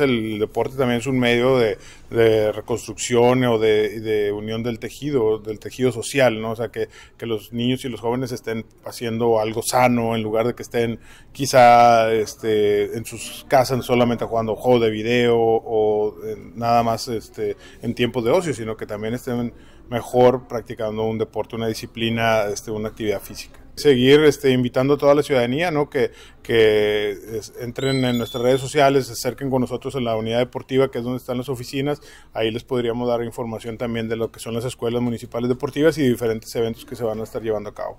el deporte también es un medio de, reconstrucción o de, unión del tejido, del tejido social, ¿no? O sea, que, los niños y los jóvenes estén haciendo algo sano en lugar de que estén quizá este, en sus casas solamente jugando juegos de video o nada más este, en tiempo de ocio, sino que también estén mejor practicando un deporte, una disciplina, este, una actividad física seguir este, invitando a toda la ciudadanía, ¿no? Que, que entren en nuestras redes sociales, se acerquen con nosotros en la unidad deportiva, que es donde están las oficinas. Ahí les podríamos dar información también de lo que son las escuelas municipales deportivas y diferentes eventos que se van a estar llevando a cabo.